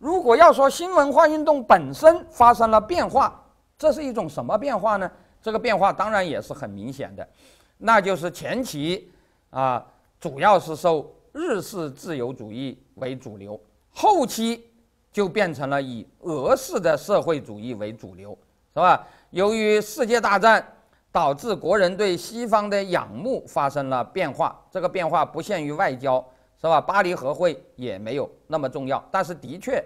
如果要说新文化运动本身发生了变化，这是一种什么变化呢？这个变化当然也是很明显的，那就是前期啊，主要是受日式自由主义为主流，后期就变成了以俄式的社会主义为主流，是吧？由于世界大战导致国人对西方的仰慕发生了变化，这个变化不限于外交。是吧？巴黎和会也没有那么重要，但是的确，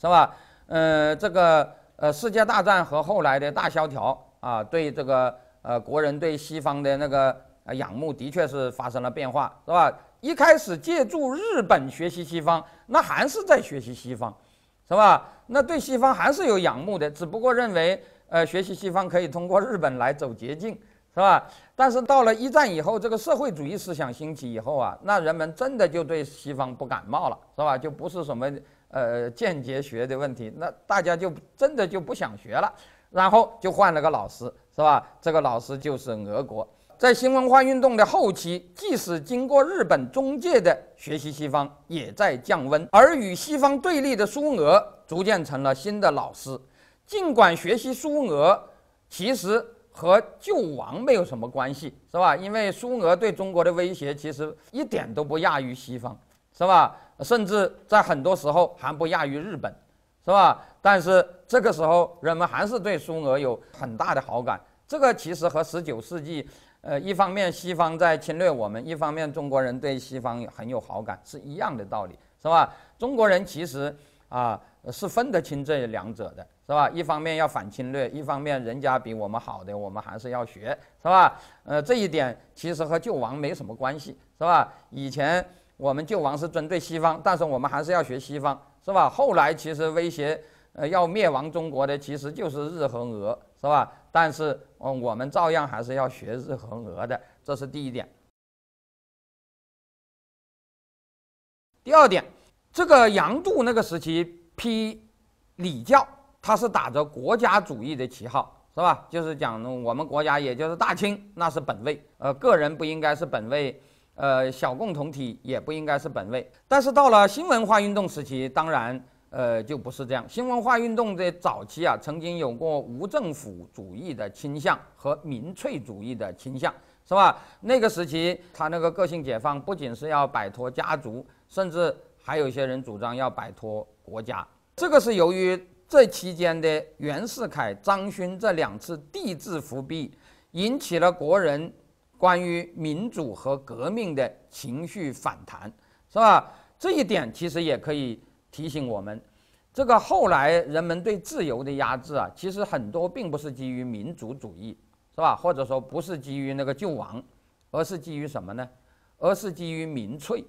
是吧？呃，这个呃，世界大战和后来的大萧条啊，对这个呃国人对西方的那个仰慕，的确是发生了变化，是吧？一开始借助日本学习西方，那还是在学习西方，是吧？那对西方还是有仰慕的，只不过认为呃学习西方可以通过日本来走捷径。是吧？但是到了一战以后，这个社会主义思想兴起以后啊，那人们真的就对西方不感冒了，是吧？就不是什么呃间接学的问题，那大家就真的就不想学了，然后就换了个老师，是吧？这个老师就是俄国。在新文化运动的后期，即使经过日本中介的学习西方，也在降温，而与西方对立的苏俄逐渐成了新的老师。尽管学习苏俄，其实。和救亡没有什么关系，是吧？因为苏俄对中国的威胁其实一点都不亚于西方，是吧？甚至在很多时候还不亚于日本，是吧？但是这个时候人们还是对苏俄有很大的好感，这个其实和十九世纪，呃，一方面西方在侵略我们，一方面中国人对西方很有好感是一样的道理，是吧？中国人其实啊。是分得清这两者的是吧？一方面要反侵略，一方面人家比我们好的，我们还是要学，是吧？呃，这一点其实和救亡没什么关系，是吧？以前我们救亡是针对西方，但是我们还是要学西方，是吧？后来其实威胁呃要灭亡中国的其实就是日和俄，是吧？但是我们照样还是要学日和俄的，这是第一点。第二点，这个杨度那个时期。批礼教，它是打着国家主义的旗号，是吧？就是讲我们国家，也就是大清，那是本位，呃，个人不应该是本位，呃，小共同体也不应该是本位。但是到了新文化运动时期，当然，呃，就不是这样。新文化运动的早期啊，曾经有过无政府主义的倾向和民粹主义的倾向，是吧？那个时期，他那个个性解放，不仅是要摆脱家族，甚至。还有一些人主张要摆脱国家，这个是由于这期间的袁世凯、张勋这两次帝制伏笔，引起了国人关于民主和革命的情绪反弹，是吧？这一点其实也可以提醒我们，这个后来人们对自由的压制啊，其实很多并不是基于民族主义，是吧？或者说不是基于那个救亡，而是基于什么呢？而是基于民粹。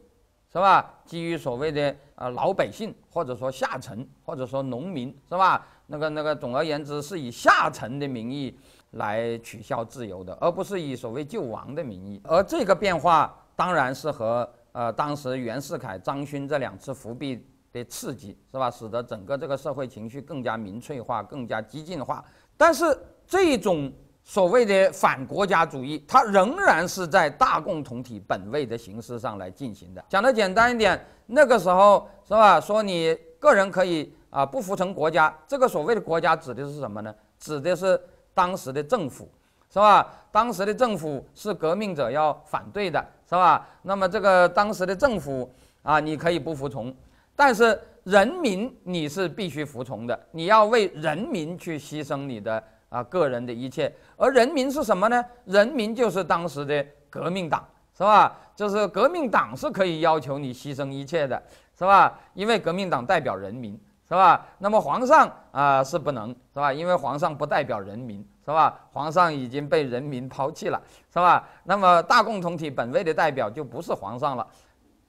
是吧？基于所谓的啊老百姓，或者说下层，或者说农民，是吧？那个那个，总而言之是以下层的名义来取消自由的，而不是以所谓救亡的名义。而这个变化当然是和呃当时袁世凯、张勋这两次伏笔的刺激，是吧？使得整个这个社会情绪更加民粹化、更加激进化。但是这种。所谓的反国家主义，它仍然是在大共同体本位的形式上来进行的。讲的简单一点，那个时候是吧？说你个人可以啊不服从国家，这个所谓的国家指的是什么呢？指的是当时的政府，是吧？当时的政府是革命者要反对的，是吧？那么这个当时的政府啊，你可以不服从，但是人民你是必须服从的，你要为人民去牺牲你的。啊，个人的一切，而人民是什么呢？人民就是当时的革命党，是吧？就是革命党是可以要求你牺牲一切的，是吧？因为革命党代表人民，是吧？那么皇上啊是不能，是吧？因为皇上不代表人民，是吧？皇上已经被人民抛弃了，是吧？那么大共同体本位的代表就不是皇上了，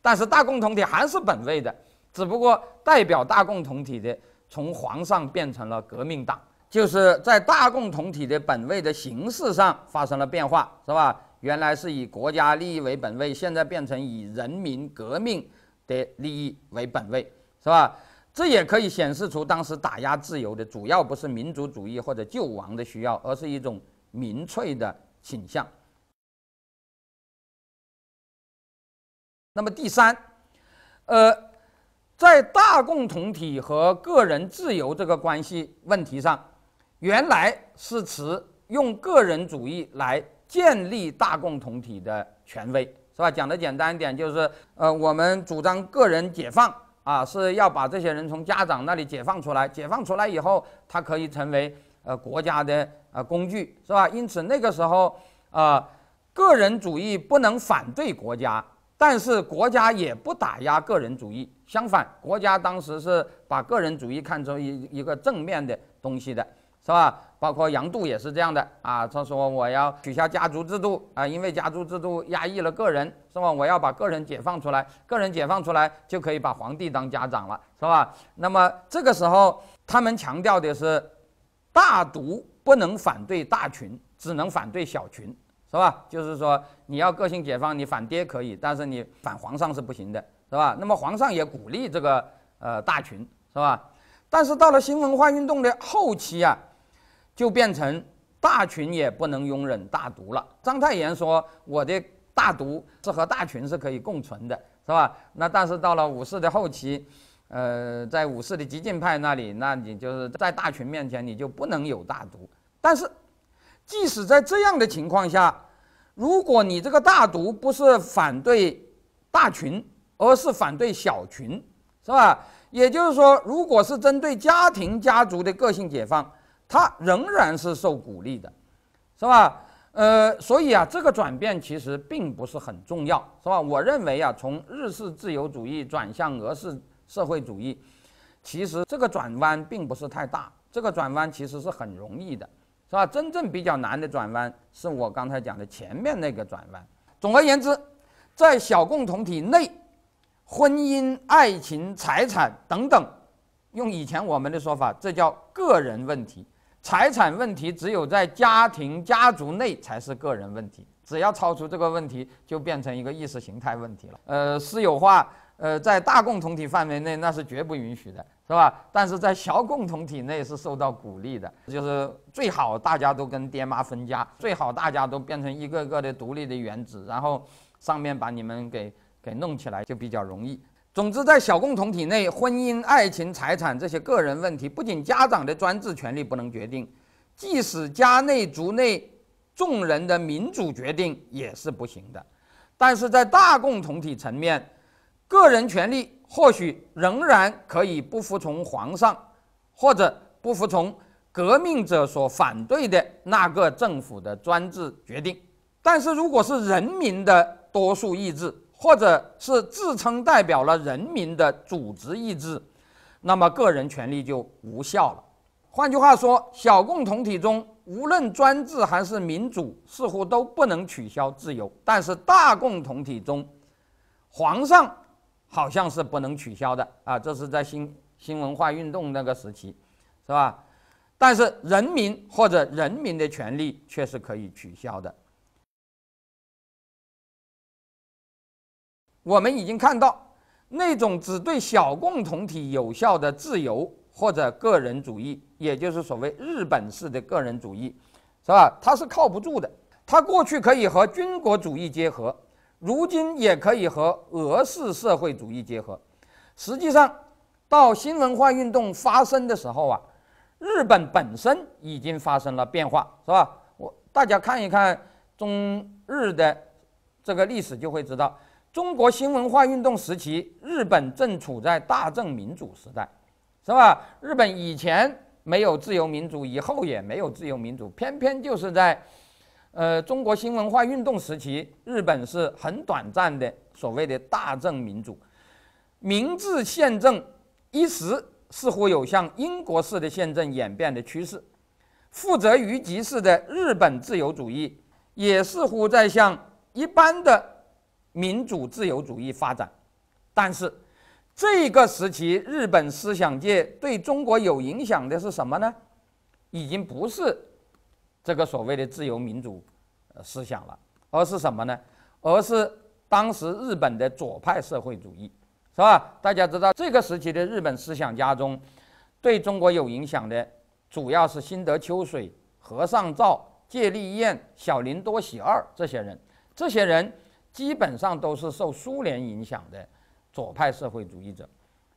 但是大共同体还是本位的，只不过代表大共同体的从皇上变成了革命党。就是在大共同体的本位的形式上发生了变化，是吧？原来是以国家利益为本位，现在变成以人民革命的利益为本位，是吧？这也可以显示出当时打压自由的主要不是民族主义或者救亡的需要，而是一种民粹的倾向。那么第三，呃，在大共同体和个人自由这个关系问题上。原来是持用个人主义来建立大共同体的权威，是吧？讲的简单一点，就是呃，我们主张个人解放啊，是要把这些人从家长那里解放出来。解放出来以后，他可以成为呃国家的呃工具，是吧？因此那个时候啊，个人主义不能反对国家，但是国家也不打压个人主义。相反，国家当时是把个人主义看成一一个正面的东西的。是吧？包括杨度也是这样的啊。他说我要取消家族制度啊，因为家族制度压抑了个人，是吧？我要把个人解放出来，个人解放出来就可以把皇帝当家长了，是吧？那么这个时候他们强调的是，大独不能反对大群，只能反对小群，是吧？就是说你要个性解放，你反爹可以，但是你反皇上是不行的，是吧？那么皇上也鼓励这个呃大群，是吧？但是到了新文化运动的后期啊。就变成大群也不能容忍大独了。章太炎说：“我的大独是和大群是可以共存的，是吧？那但是到了武士的后期，呃，在武士的激进派那里，那你就是在大群面前你就不能有大独。但是，即使在这样的情况下，如果你这个大独不是反对大群，而是反对小群，是吧？也就是说，如果是针对家庭家族的个性解放。”它仍然是受鼓励的，是吧？呃，所以啊，这个转变其实并不是很重要，是吧？我认为啊，从日式自由主义转向俄式社会主义，其实这个转弯并不是太大，这个转弯其实是很容易的，是吧？真正比较难的转弯是我刚才讲的前面那个转弯。总而言之，在小共同体内，婚姻、爱情、财产等等，用以前我们的说法，这叫个人问题。财产问题只有在家庭家族内才是个人问题，只要超出这个问题，就变成一个意识形态问题了。呃，私有化，呃，在大共同体范围内那是绝不允许的，是吧？但是在小共同体内是受到鼓励的，就是最好大家都跟爹妈分家，最好大家都变成一个个的独立的原子，然后上面把你们给给弄起来就比较容易。总之，在小共同体内，婚姻、爱情、财产这些个人问题，不仅家长的专制权利不能决定，即使家内族内众人的民主决定也是不行的。但是在大共同体层面，个人权利或许仍然可以不服从皇上，或者不服从革命者所反对的那个政府的专制决定。但是，如果是人民的多数意志。或者是自称代表了人民的组织意志，那么个人权利就无效了。换句话说，小共同体中无论专制还是民主，似乎都不能取消自由；但是大共同体中，皇上好像是不能取消的啊。这是在新新文化运动那个时期，是吧？但是人民或者人民的权利却是可以取消的。我们已经看到，那种只对小共同体有效的自由或者个人主义，也就是所谓日本式的个人主义，是吧？它是靠不住的。它过去可以和军国主义结合，如今也可以和俄式社会主义结合。实际上，到新文化运动发生的时候啊，日本本身已经发生了变化，是吧？我大家看一看中日的这个历史，就会知道。中国新文化运动时期，日本正处在大正民主时代，是吧？日本以前没有自由民主，以后也没有自由民主，偏偏就是在，呃，中国新文化运动时期，日本是很短暂的所谓的大正民主，明治宪政一时似乎有向英国式的宪政演变的趋势，负责于吉式的日本自由主义也似乎在向一般的。民主自由主义发展，但是这个时期日本思想界对中国有影响的是什么呢？已经不是这个所谓的自由民主思想了，而是什么呢？而是当时日本的左派社会主义，是吧？大家知道这个时期的日本思想家中，对中国有影响的主要是新德秋水、和尚照、芥川龙小林多喜二这些人，这些人。基本上都是受苏联影响的左派社会主义者，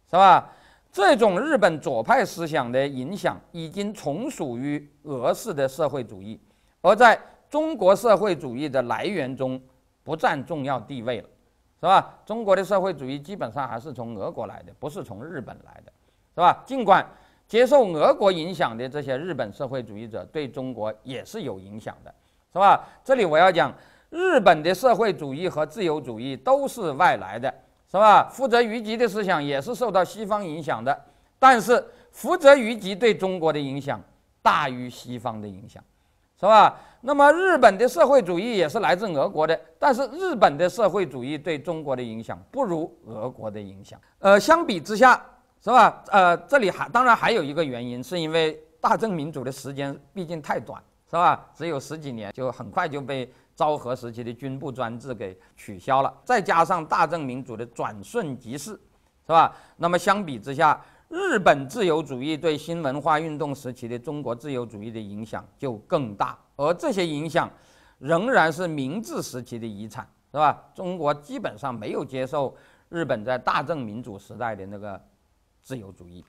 是吧？这种日本左派思想的影响已经从属于俄式的社会主义，而在中国社会主义的来源中不占重要地位了，是吧？中国的社会主义基本上还是从俄国来的，不是从日本来的，是吧？尽管接受俄国影响的这些日本社会主义者对中国也是有影响的，是吧？这里我要讲。日本的社会主义和自由主义都是外来的，是吧？福泽谕吉的思想也是受到西方影响的，但是福泽谕吉对中国的影响大于西方的影响，是吧？那么日本的社会主义也是来自俄国的，但是日本的社会主义对中国的影响不如俄国的影响。呃，相比之下，是吧？呃，这里还当然还有一个原因，是因为大正民主的时间毕竟太短，是吧？只有十几年，就很快就被。昭和时期的军部专制给取消了，再加上大正民主的转瞬即逝，是吧？那么相比之下，日本自由主义对新文化运动时期的中国自由主义的影响就更大，而这些影响仍然是明治时期的遗产，是吧？中国基本上没有接受日本在大正民主时代的那个自由主义。